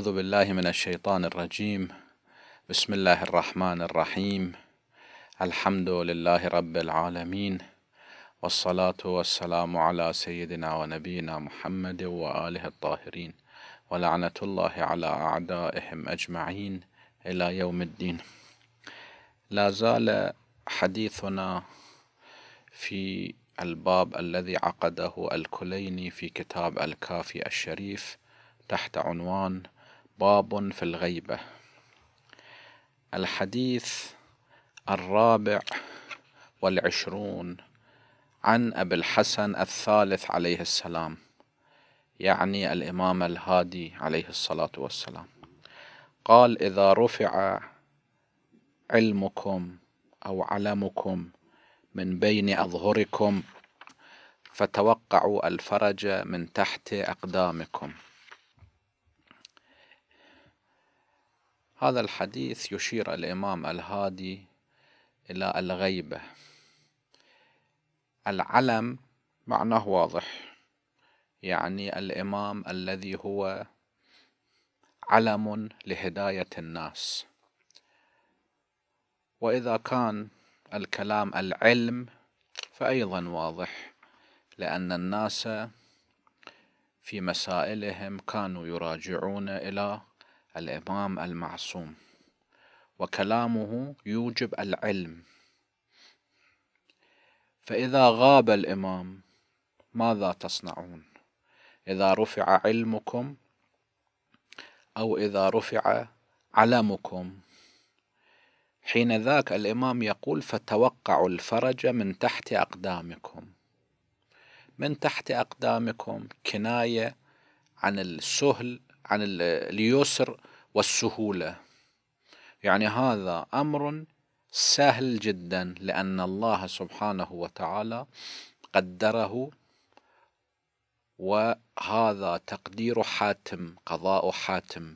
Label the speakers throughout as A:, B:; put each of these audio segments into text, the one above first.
A: أعوذ بالله من الشيطان الرجيم بسم الله الرحمن الرحيم الحمد لله رب العالمين والصلاة والسلام على سيدنا ونبينا محمد وآله الطاهرين ولعنة الله على أعدائهم أجمعين إلى يوم الدين لا زال حديثنا في الباب الذي عقده الكليني في كتاب الكافي الشريف تحت عنوان باب في الغيبة الحديث الرابع والعشرون عن أبي الحسن الثالث عليه السلام يعني الإمام الهادي عليه الصلاة والسلام قال إذا رفع علمكم أو علمكم من بين أظهركم فتوقعوا الفرج من تحت أقدامكم هذا الحديث يشير الإمام الهادي إلى الغيبة العلم معناه واضح يعني الإمام الذي هو علم لهداية الناس وإذا كان الكلام العلم فأيضا واضح لأن الناس في مسائلهم كانوا يراجعون إلى الإمام المعصوم وكلامه يوجب العلم فإذا غاب الإمام ماذا تصنعون إذا رفع علمكم أو إذا رفع علمكم حين ذاك الإمام يقول فتوقعوا الفرج من تحت أقدامكم من تحت أقدامكم كناية عن السهل عن اليسر والسهولة يعني هذا أمر سهل جدا لأن الله سبحانه وتعالى قدره وهذا تقدير حاتم قضاء حاتم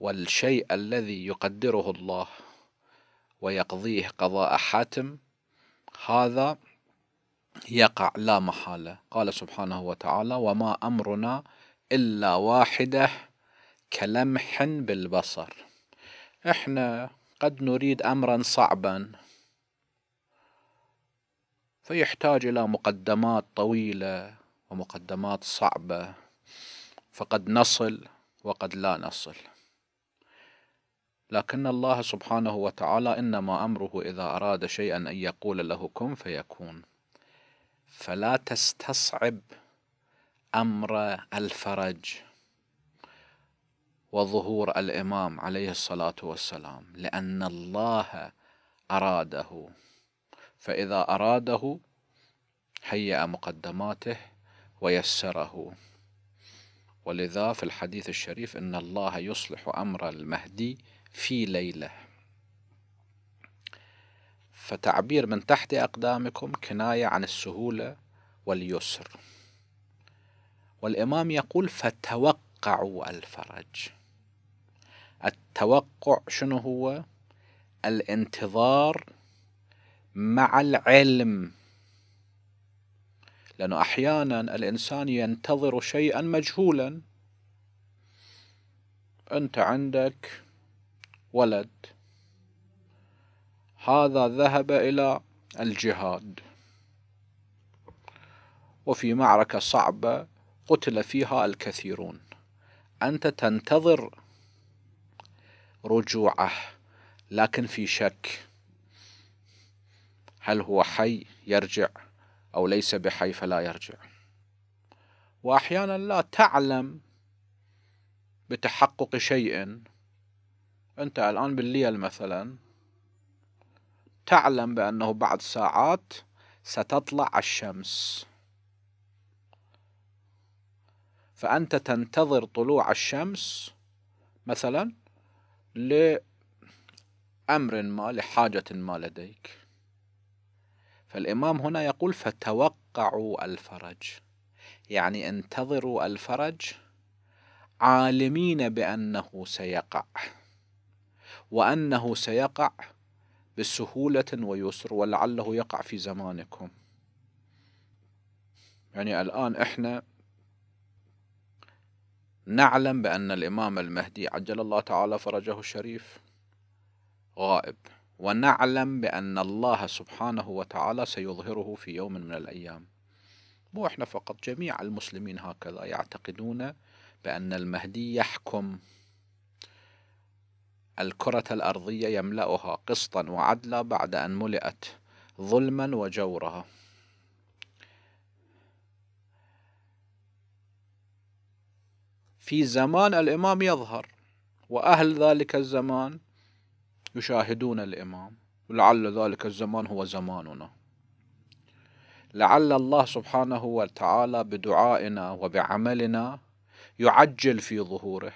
A: والشيء الذي يقدره الله ويقضيه قضاء حاتم هذا يقع لا محالة قال سبحانه وتعالى وما أمرنا إلا واحدة كلمح بالبصر احنا قد نريد امرا صعبا فيحتاج الى مقدمات طويله ومقدمات صعبه فقد نصل وقد لا نصل لكن الله سبحانه وتعالى انما امره اذا اراد شيئا ان يقول له كن فيكون فلا تستصعب امر الفرج وظهور الامام عليه الصلاه والسلام لان الله اراده فاذا اراده هيأ مقدماته ويسره ولذا في الحديث الشريف ان الله يصلح امر المهدي في ليله فتعبير من تحت اقدامكم كنايه عن السهوله واليسر والامام يقول فتوقعوا الفرج التوقع شنو هو الانتظار مع العلم لأنه أحيانا الإنسان ينتظر شيئا مجهولا أنت عندك ولد هذا ذهب إلى الجهاد وفي معركة صعبة قتل فيها الكثيرون أنت تنتظر رجوعه لكن في شك هل هو حي يرجع أو ليس بحي فلا يرجع وأحيانا لا تعلم بتحقق شيء أنت الآن بالليل مثلا تعلم بأنه بعد ساعات ستطلع الشمس فأنت تنتظر طلوع الشمس مثلا لأمر ما لحاجة ما لديك فالإمام هنا يقول فتوقعوا الفرج يعني انتظروا الفرج عالمين بأنه سيقع وأنه سيقع بسهولة ويسر ولعله يقع في زمانكم يعني الآن إحنا نعلم بأن الإمام المهدي عجل الله تعالى فرجه الشريف غائب ونعلم بأن الله سبحانه وتعالى سيظهره في يوم من الأيام مو إحنا فقط جميع المسلمين هكذا يعتقدون بأن المهدي يحكم الكرة الأرضية يملأها قسطا وعدلا بعد أن ملئت ظلما وجورها في زمان الإمام يظهر وأهل ذلك الزمان يشاهدون الإمام ولعل ذلك الزمان هو زماننا لعل الله سبحانه وتعالى بدعائنا وبعملنا يعجل في ظهوره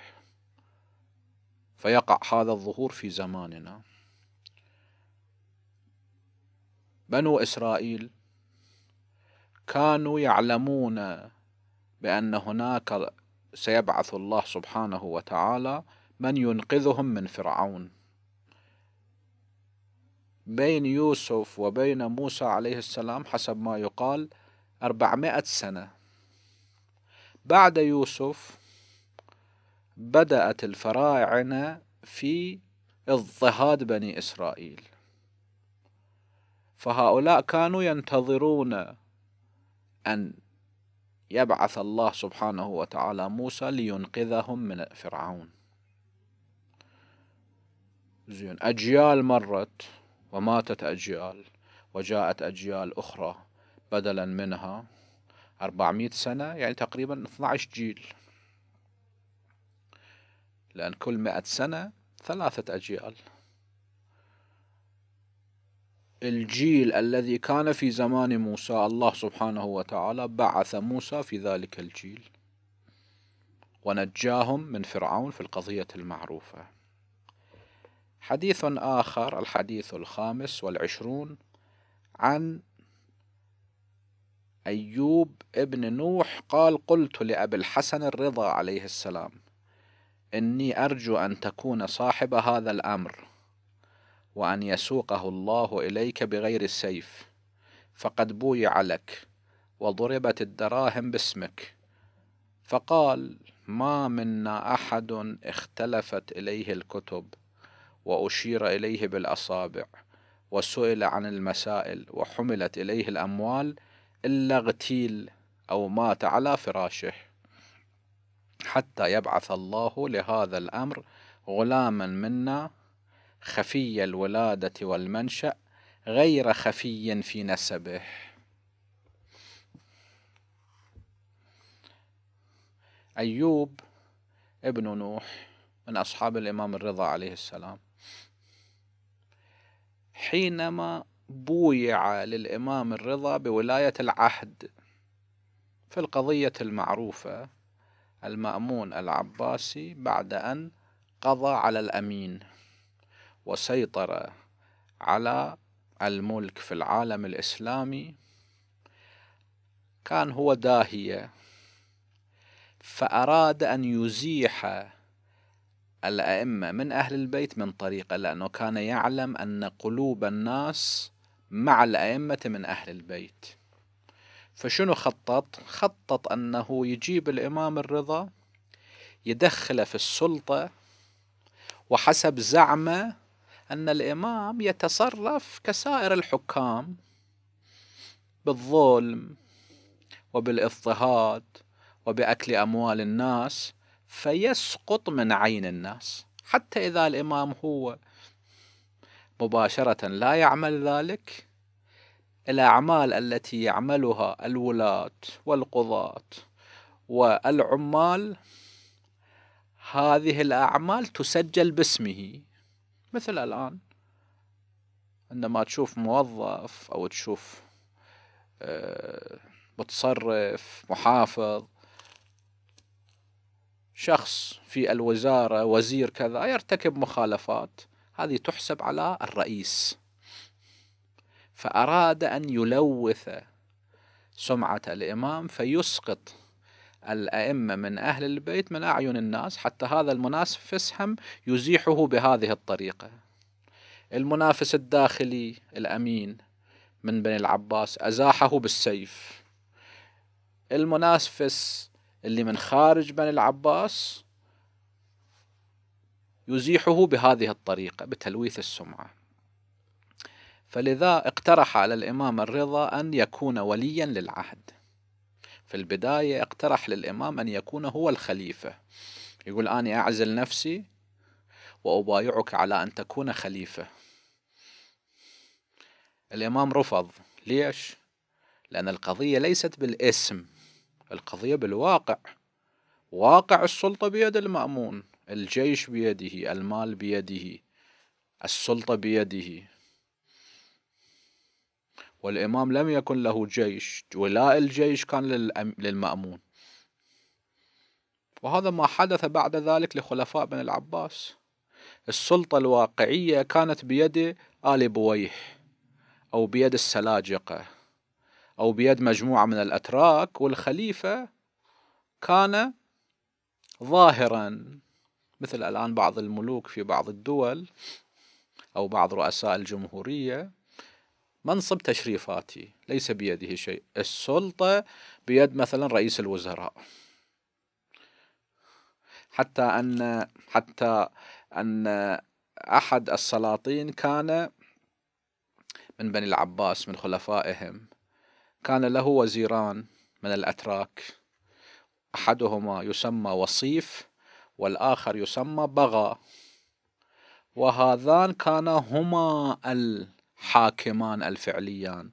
A: فيقع هذا الظهور في زماننا بنو إسرائيل كانوا يعلمون بأن هناك سيبعث الله سبحانه وتعالى من ينقذهم من فرعون بين يوسف وبين موسى عليه السلام حسب ما يقال أربعمائة سنة بعد يوسف بدأت الفراعنة في اضطهاد بني إسرائيل فهؤلاء كانوا ينتظرون أن يبعث الله سبحانه وتعالى موسى لينقذهم من فرعون زين أجيال مرت وماتت أجيال وجاءت أجيال أخرى بدلا منها أربعمائة سنة يعني تقريبا 12 جيل لأن كل مئة سنة ثلاثة أجيال الجيل الذي كان في زمان موسى الله سبحانه وتعالى بعث موسى في ذلك الجيل ونجاهم من فرعون في القضية المعروفة حديث آخر الحديث الخامس والعشرون عن أيوب ابن نوح قال قلت لأبي الحسن الرضا عليه السلام إني أرجو أن تكون صاحب هذا الأمر وأن يسوقه الله إليك بغير السيف فقد بويع لك وضربت الدراهم باسمك فقال ما منا أحد اختلفت إليه الكتب وأشير إليه بالأصابع وسئل عن المسائل وحملت إليه الأموال إلا اغتيل أو مات على فراشه حتى يبعث الله لهذا الأمر غلاما منا خفي الولادة والمنشأ غير خفي في نسبه أيوب ابن نوح من أصحاب الإمام الرضا عليه السلام حينما بويع للإمام الرضا بولاية العهد في القضية المعروفة المأمون العباسي بعد أن قضى على الأمين وسيطر على الملك في العالم الإسلامي كان هو داهية فأراد أن يزيح الأئمة من أهل البيت من طريقة لأنه كان يعلم أن قلوب الناس مع الأئمة من أهل البيت فشنو خطط؟ خطط أنه يجيب الإمام الرضا يدخله في السلطة وحسب زعمه أن الإمام يتصرف كسائر الحكام بالظلم وبالاضطهاد وبأكل أموال الناس فيسقط من عين الناس حتى إذا الإمام هو مباشرة لا يعمل ذلك الأعمال التي يعملها الولاة والقضاة والعمال هذه الأعمال تسجل باسمه مثل الآن عندما تشوف موظف أو تشوف آه، متصرف محافظ شخص في الوزارة وزير كذا يرتكب مخالفات هذه تحسب على الرئيس فأراد أن يلوث سمعة الإمام فيسقط الأئمة من أهل البيت من أعين الناس حتى هذا المنافس هم يزيحه بهذه الطريقة المنافس الداخلي الأمين من بني العباس أزاحه بالسيف المنافس اللي من خارج بني العباس يزيحه بهذه الطريقة بتلويث السمعة فلذا اقترح على الإمام الرضا أن يكون وليا للعهد في البداية اقترح للإمام أن يكون هو الخليفة يقول أنا أعزل نفسي وأبايعك على أن تكون خليفة الإمام رفض ليش؟ لأن القضية ليست بالاسم القضية بالواقع واقع السلطة بيد المأمون الجيش بيده المال بيده السلطة بيده والإمام لم يكن له جيش ولاء الجيش كان للمأمون وهذا ما حدث بعد ذلك لخلفاء بن العباس السلطة الواقعية كانت بيد آل بويح أو بيد السلاجقة أو بيد مجموعة من الأتراك والخليفة كان ظاهرا مثل الآن بعض الملوك في بعض الدول أو بعض رؤساء الجمهورية منصب تشريفاتي ليس بيده شيء السلطة بيد مثلا رئيس الوزراء حتى أن حتى أن أحد السلاطين كان من بني العباس من خلفائهم كان له وزيران من الأتراك أحدهما يسمى وصيف والآخر يسمى بغى وهذان كانا هما حاكمان الفعليان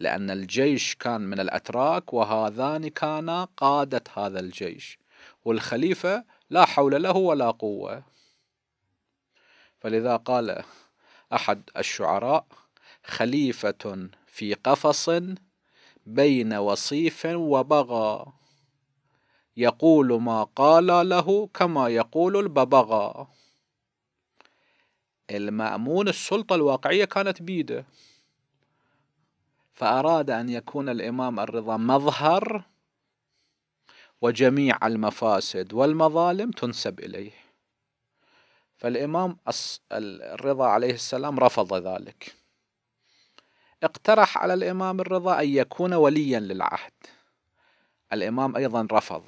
A: لأن الجيش كان من الأتراك وهذان كانا قادة هذا الجيش والخليفة لا حول له ولا قوة فلذا قال أحد الشعراء خليفة في قفص بين وصيف وبغى يقول ما قال له كما يقول الببغى المأمون السلطة الواقعية كانت بيده فأراد أن يكون الإمام الرضا مظهر وجميع المفاسد والمظالم تنسب إليه فالإمام الرضا عليه السلام رفض ذلك اقترح على الإمام الرضا أن يكون وليا للعهد الإمام أيضا رفض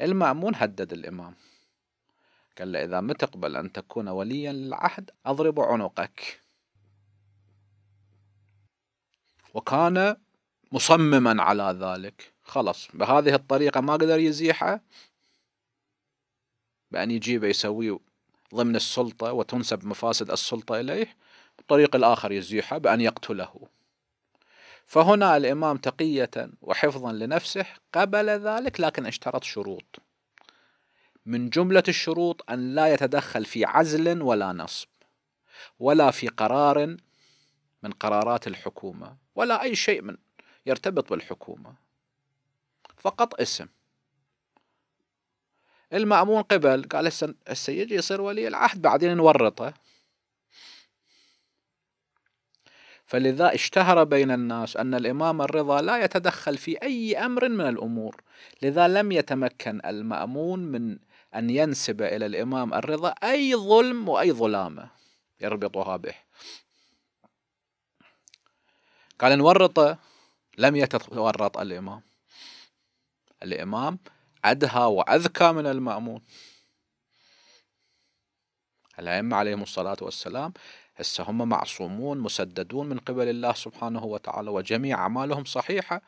A: المأمون هدد الإمام كلا إذا ما تقبل أن تكون وليا للعهد أضرب عنقك وكان مصمما على ذلك خلص بهذه الطريقة ما قدر يزيحه بأن يجيبه يسويه ضمن السلطة وتنسب مفاسد السلطة إليه الطريق الآخر يزيحه بأن يقتله فهنا الإمام تقية وحفظا لنفسه قبل ذلك لكن اشترط شروط من جملة الشروط أن لا يتدخل في عزل ولا نصب ولا في قرار من قرارات الحكومة ولا أي شيء من يرتبط بالحكومة فقط اسم المأمون قبل قال هسه يجي يصير ولي العهد بعدين نورطه فلذا اشتهر بين الناس أن الإمام الرضا لا يتدخل في أي أمر من الأمور لذا لم يتمكن المأمون من أن ينسب إلى الإمام الرضا أي ظلم وأي ظلامة يربطها به قال إن ورط لم يتورط الإمام الإمام أدهى وأذكى من المأمون الأئمة عليهم الصلاة والسلام هسه هم معصومون مسددون من قبل الله سبحانه وتعالى وجميع أعمالهم صحيحة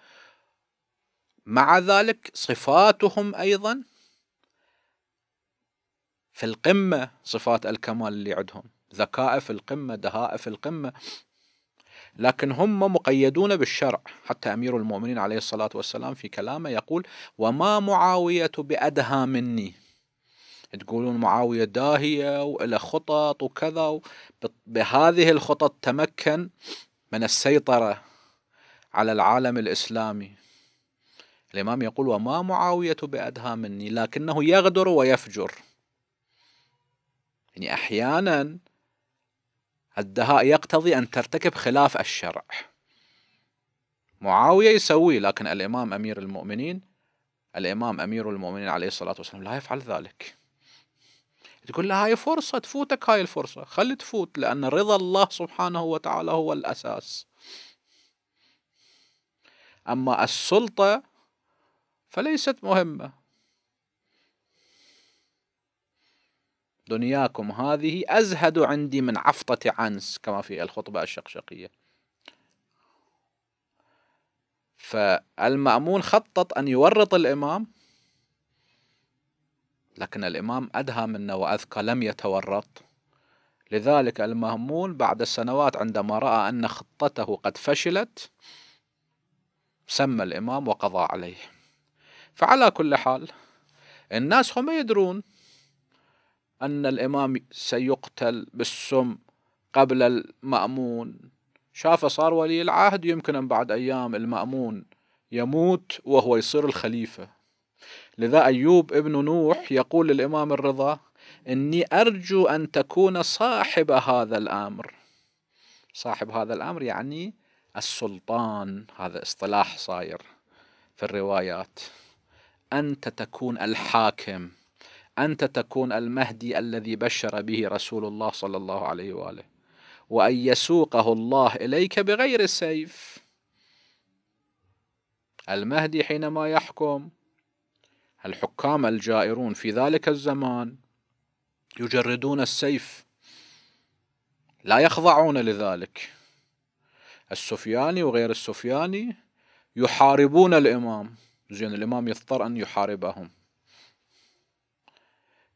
A: مع ذلك صفاتهم أيضا في القمة صفات الكمال اللي عندهم ذكاء في القمة دهاء في القمة لكن هم مقيدون بالشرع حتى أمير المؤمنين عليه الصلاة والسلام في كلامه يقول وما معاوية بأدهى مني تقولون معاوية داهية وإلى خطط وكذا بهذه الخطط تمكن من السيطرة على العالم الإسلامي الإمام يقول وما معاوية بأدهى مني لكنه يغدر ويفجر يعني أحيانا الدهاء يقتضي أن ترتكب خلاف الشرع معاوية يسوي لكن الإمام أمير المؤمنين الإمام أمير المؤمنين عليه الصلاة والسلام لا يفعل ذلك تقول له هاي فرصة تفوتك هاي الفرصة خلي تفوت لأن رضا الله سبحانه وتعالى هو الأساس أما السلطة فليست مهمة دنياكم هذه أزهد عندي من عفطة عنس كما في الخطبة الشقشقية فالمأمون خطط أن يورط الإمام لكن الإمام أدهى منا وأذكى لم يتورط لذلك المأمون بعد سنوات عندما رأى أن خطته قد فشلت سمى الإمام وقضى عليه فعلى كل حال الناس هم يدرون أن الإمام سيقتل بالسم قبل المأمون شافه صار ولي العهد يمكن أن بعد أيام المأمون يموت وهو يصير الخليفة لذا أيوب ابن نوح يقول للإمام الرضا إني أرجو أن تكون صاحب هذا الأمر صاحب هذا الأمر يعني السلطان هذا اصطلاح صاير في الروايات أنت تكون الحاكم أنت تكون المهدي الذي بشر به رسول الله صلى الله عليه وآله وأن يسوقه الله إليك بغير السيف المهدي حينما يحكم الحكام الجائرون في ذلك الزمان يجردون السيف لا يخضعون لذلك السفياني وغير السفياني يحاربون الإمام زين الإمام يضطر أن يحاربهم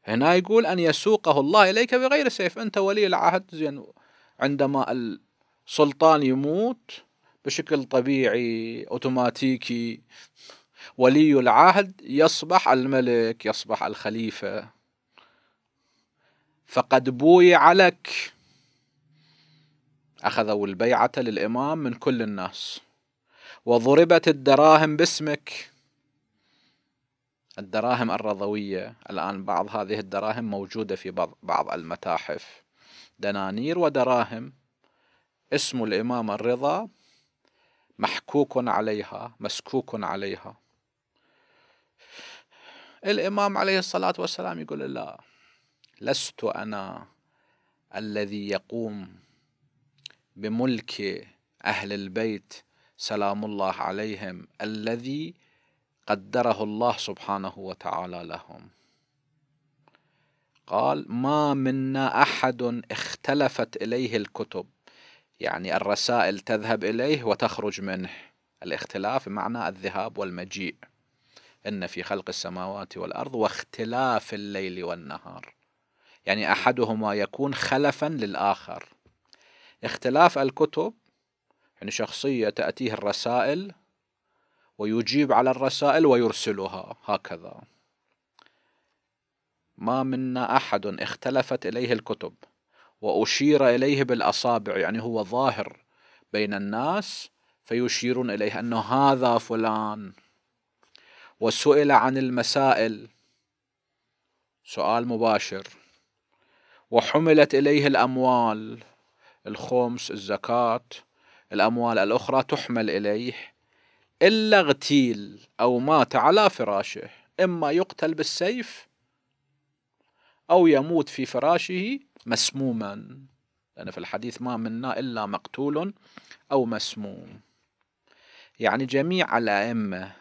A: هنا يقول أن يسوقه الله إليك بغير سيف أنت ولي العهد زين عندما السلطان يموت بشكل طبيعي أوتوماتيكي ولي العهد يصبح الملك يصبح الخليفة فقد بويع لك أخذوا البيعة للإمام من كل الناس وضربت الدراهم باسمك الدراهم الرضوية الآن بعض هذه الدراهم موجودة في بعض المتاحف دنانير ودراهم اسم الإمام الرضا محكوك عليها مسكوك عليها الإمام عليه الصلاة والسلام يقول لا لست أنا الذي يقوم بملك أهل البيت سلام الله عليهم الذي قدره الله سبحانه وتعالى لهم قال ما منا احد اختلفت اليه الكتب يعني الرسائل تذهب اليه وتخرج منه الاختلاف بمعنى الذهاب والمجيء ان في خلق السماوات والارض واختلاف الليل والنهار يعني احدهما يكون خلفا للاخر اختلاف الكتب يعني شخصيه تاتيه الرسائل ويجيب على الرسائل ويرسلها هكذا ما منا أحد اختلفت إليه الكتب وأشير إليه بالأصابع يعني هو ظاهر بين الناس فيشيرون إليه أنه هذا فلان وسئل عن المسائل سؤال مباشر وحملت إليه الأموال الخمس الزكاة الأموال الأخرى تحمل إليه إلا اغتيل أو مات على فراشه إما يقتل بالسيف أو يموت في فراشه مسموما لأن في الحديث ما منا إلا مقتول أو مسموم يعني جميع الأئمة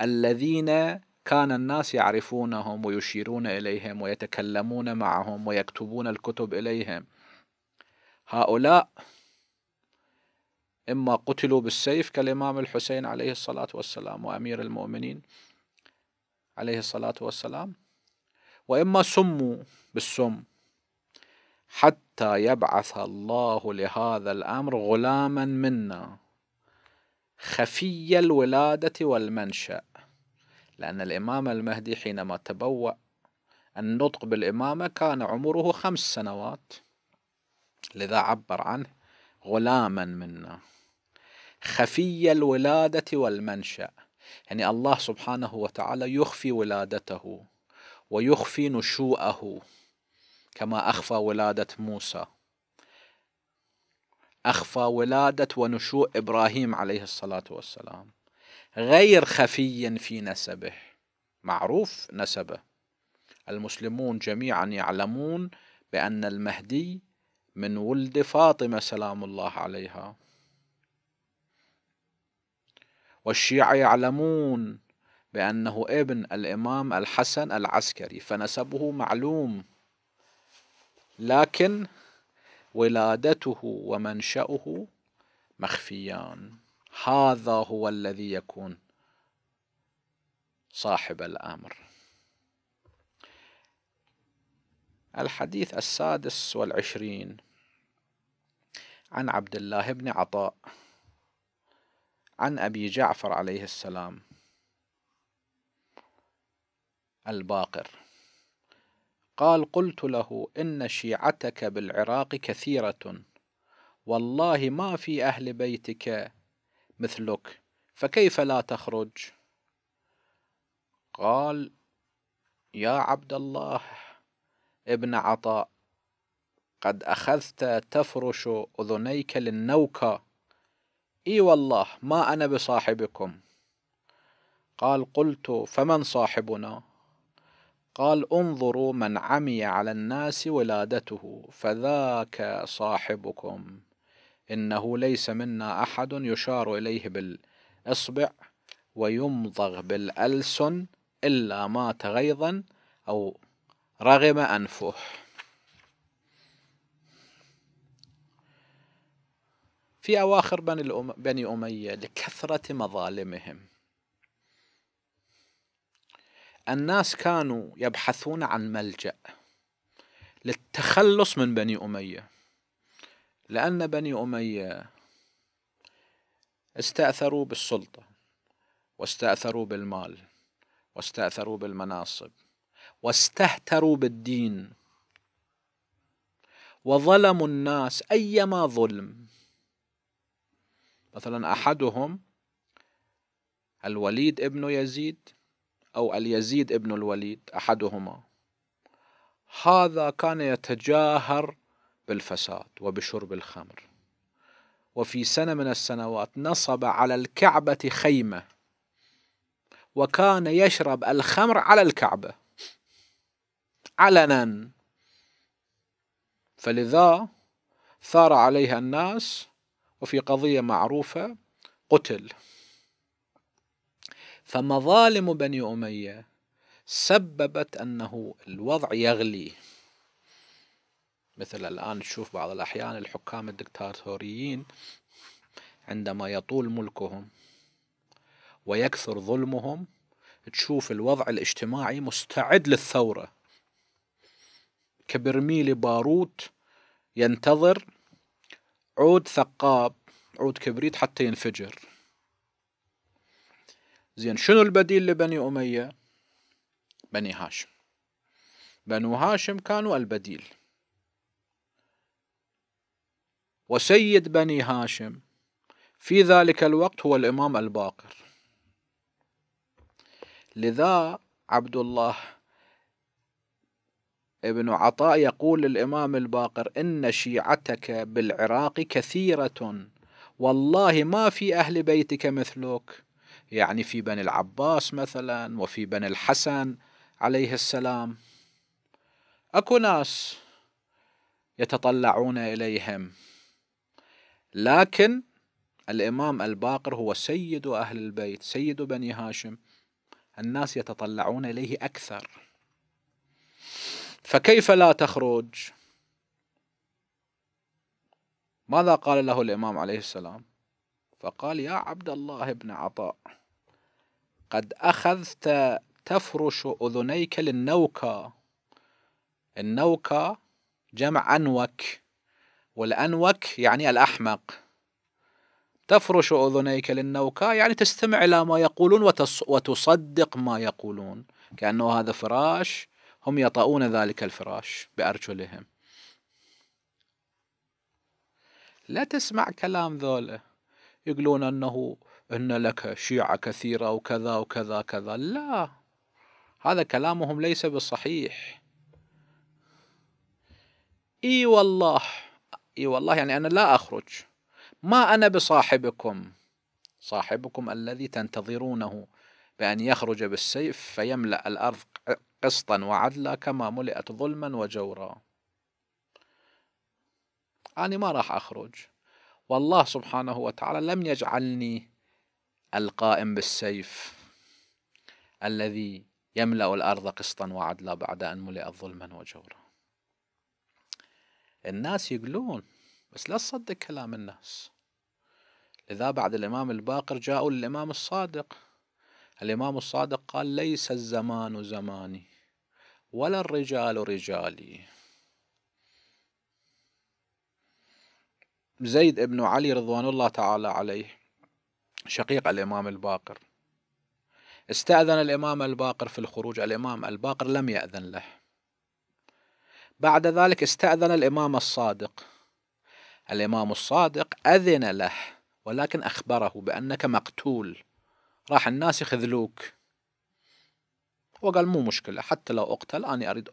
A: الذين كان الناس يعرفونهم ويشيرون إليهم ويتكلمون معهم ويكتبون الكتب إليهم هؤلاء إما قتلوا بالسيف كالإمام الحسين عليه الصلاة والسلام وأمير المؤمنين عليه الصلاة والسلام وإما سموا بالسم حتى يبعث الله لهذا الأمر غلاما منا خفي الولادة والمنشأ لأن الإمام المهدي حينما تبوأ النطق بالإمامة كان عمره خمس سنوات لذا عبر عنه غلاما منا خفي الولادة والمنشأ يعني الله سبحانه وتعالى يخفي ولادته ويخفي نشوءه كما أخفى ولادة موسى أخفى ولادة ونشوء إبراهيم عليه الصلاة والسلام غير خفي في نسبه معروف نسبه المسلمون جميعا يعلمون بأن المهدي من ولد فاطمة سلام الله عليها والشيعة يعلمون بأنه ابن الإمام الحسن العسكري فنسبه معلوم لكن ولادته ومنشأه مخفيان هذا هو الذي يكون صاحب الأمر الحديث السادس والعشرين عن عبد الله بن عطاء عن أبي جعفر عليه السلام الباقر قال قلت له إن شيعتك بالعراق كثيرة والله ما في أهل بيتك مثلك فكيف لا تخرج قال يا عبد الله ابن عطاء قد أخذت تفرش أذنيك للنوكة اي والله ما انا بصاحبكم قال قلت فمن صاحبنا قال انظروا من عمي على الناس ولادته فذاك صاحبكم انه ليس منا احد يشار اليه بالاصبع ويمضغ بالالسن الا مات غيظا او رغم انفه في أواخر بني أمية لكثرة مظالمهم الناس كانوا يبحثون عن ملجأ للتخلص من بني أمية لأن بني أمية استأثروا بالسلطة واستأثروا بالمال واستأثروا بالمناصب واستهتروا بالدين وظلموا الناس أيما ظلم مثلا أحدهم الوليد ابن يزيد أو اليزيد ابن الوليد أحدهما هذا كان يتجاهر بالفساد وبشرب الخمر وفي سنة من السنوات نصب على الكعبة خيمة وكان يشرب الخمر على الكعبة علنا فلذا ثار عليها الناس وفي قضية معروفة قتل فمظالم بني أمية سببت أنه الوضع يغلي مثل الآن تشوف بعض الأحيان الحكام الدكتاتوريين عندما يطول ملكهم ويكثر ظلمهم تشوف الوضع الاجتماعي مستعد للثورة كبرميل باروت ينتظر عود ثقاب عود كبريت حتى ينفجر زين شنو البديل لبني أمية بني هاشم بنو هاشم كانوا البديل وسيد بني هاشم في ذلك الوقت هو الإمام الباقر لذا عبد الله ابن عطاء يقول للإمام الباقر إن شيعتك بالعراق كثيرة والله ما في أهل بيتك مثلك يعني في بني العباس مثلا وفي بني الحسن عليه السلام اكو ناس يتطلعون اليهم لكن الامام الباقر هو سيد اهل البيت سيد بني هاشم الناس يتطلعون اليه اكثر فكيف لا تخرج ماذا قال له الإمام عليه السلام فقال يا عبد الله بن عطاء قد أخذت تفرش أذنيك للنوكة النوكة جمع أنوك والأنوك يعني الأحمق تفرش أذنيك للنوكة يعني تستمع إلى ما يقولون وتصدق ما يقولون كأنه هذا فراش هم يطؤون ذلك الفراش بأرجلهم لا تسمع كلام ذولا يقولون أنه إن لك شيعة كثيرة وكذا وكذا كذا لا هذا كلامهم ليس بالصحيح اي والله اي والله يعني انا لا اخرج ما انا بصاحبكم صاحبكم الذي تنتظرونه بان يخرج بالسيف فيملا الارض قسطا وعدلا كما ملئت ظلما وجورا أنا ما راح أخرج والله سبحانه وتعالى لم يجعلني القائم بالسيف الذي يملأ الأرض قسطا وعدلا بعد أن ملئت ظلما وجورا الناس يقولون بس لا تصدق كلام الناس لذا بعد الإمام الباقر جاءوا للإمام الصادق الإمام الصادق قال ليس الزمان زماني ولا الرجال رجالي زيد بن علي رضوان الله تعالى عليه شقيق الإمام الباقر استأذن الإمام الباقر في الخروج الإمام الباقر لم يأذن له بعد ذلك استأذن الإمام الصادق الإمام الصادق أذن له ولكن أخبره بأنك مقتول راح الناس يخذلوك وقال مو مشكلة حتى لو أقتل أنا أريد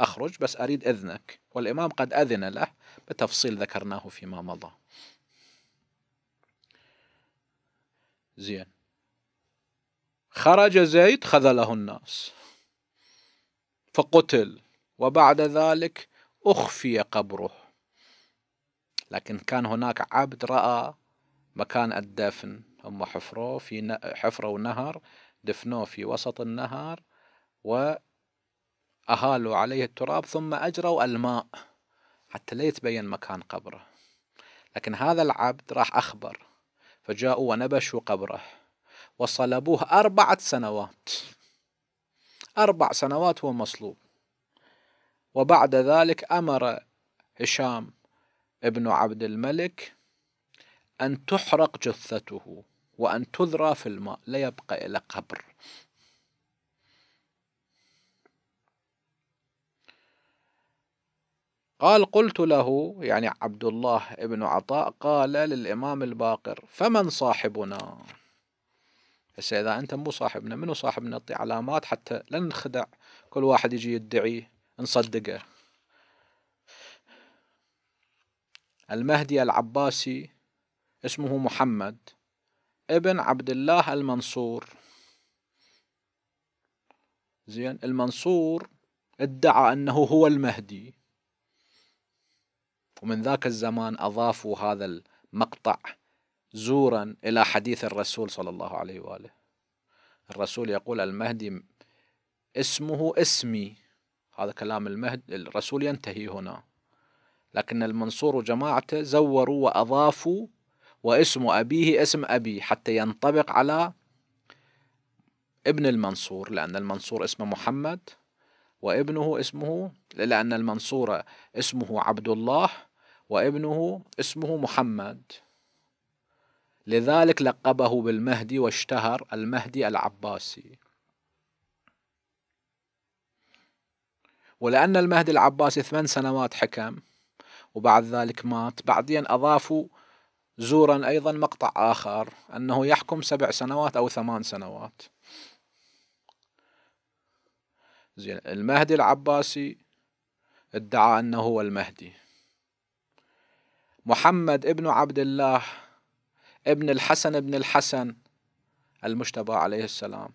A: أخرج بس أريد إذنك والإمام قد أذن له بتفصيل ذكرناه فيما مضى زين خرج زيد خذله الناس فقتل وبعد ذلك أخفي قبره لكن كان هناك عبد رأى مكان الدفن هم حفروه في حفرة ونهر دفنوه في وسط النهر وأهالوا عليه التراب ثم أجروا الماء حتى لا يتبين مكان قبره لكن هذا العبد راح أخبر فجاءوا ونبشوا قبره وصلبوه أربعة سنوات أربع سنوات هو مصلوب وبعد ذلك أمر هشام ابن عبد الملك أن تحرق جثته وأن تذرى في الماء لا يبقى إلى قبر قال قلت له يعني عبد الله ابن عطاء قال للإمام الباقر فمن صاحبنا هسه إذا أنت مو صاحبنا منو صاحبنا نعطي علامات حتى لن نخدع كل واحد يجي يدعي نصدقه المهدي العباسي اسمه محمد ابن عبد الله المنصور زين المنصور ادعى أنه هو المهدي ومن ذاك الزمان أضافوا هذا المقطع زورا إلى حديث الرسول صلى الله عليه وآله الرسول يقول المهدي اسمه اسمي هذا كلام المهد الرسول ينتهي هنا لكن المنصور وجماعته زوروا وأضافوا واسم أبيه اسم أبي حتى ينطبق على ابن المنصور لأن المنصور اسمه محمد وابنه اسمه لأن المنصور اسمه عبد الله وابنه اسمه محمد لذلك لقبه بالمهدي واشتهر المهدي العباسي ولأن المهدي العباسي ثمان سنوات حكم وبعد ذلك مات بعدين أضافوا زورا أيضا مقطع آخر أنه يحكم سبع سنوات أو ثمان سنوات زين المهدي العباسي ادعى أنه هو المهدي محمد ابن عبد الله ابن الحسن بن الحسن المجتبى عليه السلام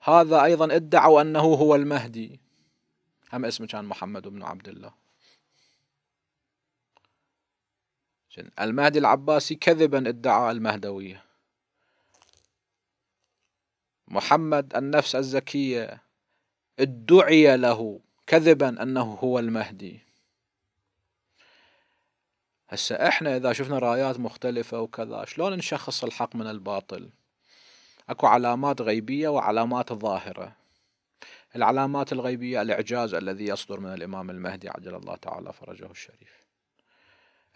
A: هذا أيضا ادعوا أنه هو المهدي هم اسمه كان محمد بن عبد الله المهدي العباسي كذبا ادعى المهدوية محمد النفس الزكية ادعي له كذبا أنه هو المهدي هسه احنا اذا شفنا رايات مختلفة وكذا شلون نشخص الحق من الباطل اكو علامات غيبية وعلامات ظاهرة العلامات الغيبية الاعجاز الذي يصدر من الامام المهدي عجل الله تعالى فرجه الشريف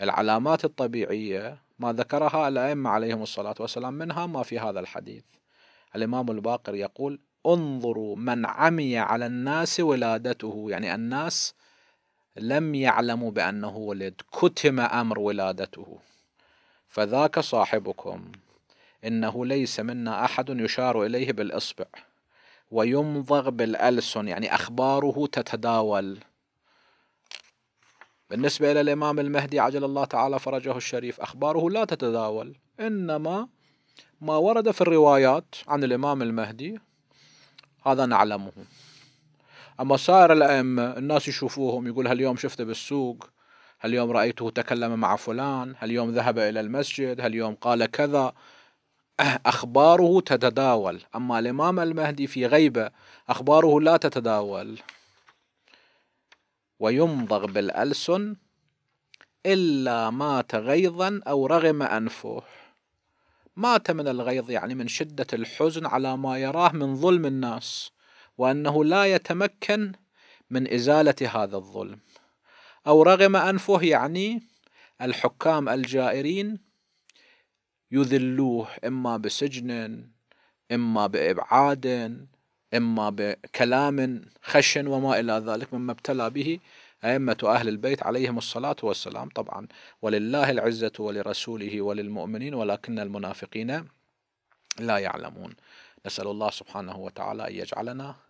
A: العلامات الطبيعية ما ذكرها الائمة عليهم الصلاة والسلام منها ما في هذا الحديث الامام الباقر يقول انظروا من عمي على الناس ولادته يعني الناس لم يعلموا بأنه ولد كتم أمر ولادته فذاك صاحبكم إنه ليس منا أحد يشار إليه بالإصبع ويمضغ بالألسن يعني أخباره تتداول بالنسبة إلى الإمام المهدي عجل الله تعالى فرجه الشريف أخباره لا تتداول إنما ما ورد في الروايات عن الإمام المهدي هذا نعلمه اما صار الائمه الناس يشوفوهم يقول هاليوم شفته بالسوق هاليوم رايته تكلم مع فلان هاليوم ذهب الى المسجد هاليوم قال كذا اخباره تتداول اما الامام المهدي في غيبه اخباره لا تتداول ويمضغ بالالسن الا مات غيظا او رغم انفه مات من الغيظ يعني من شده الحزن على ما يراه من ظلم الناس وأنه لا يتمكن من إزالة هذا الظلم أو رغم أنفه يعني الحكام الجائرين يذلوه إما بسجن إما بإبعاد إما بكلام خشن وما إلى ذلك مما ابتلى به أئمة أهل البيت عليهم الصلاة والسلام طبعا ولله العزة ولرسوله وللمؤمنين ولكن المنافقين لا يعلمون نسأل الله سبحانه وتعالى أن يجعلنا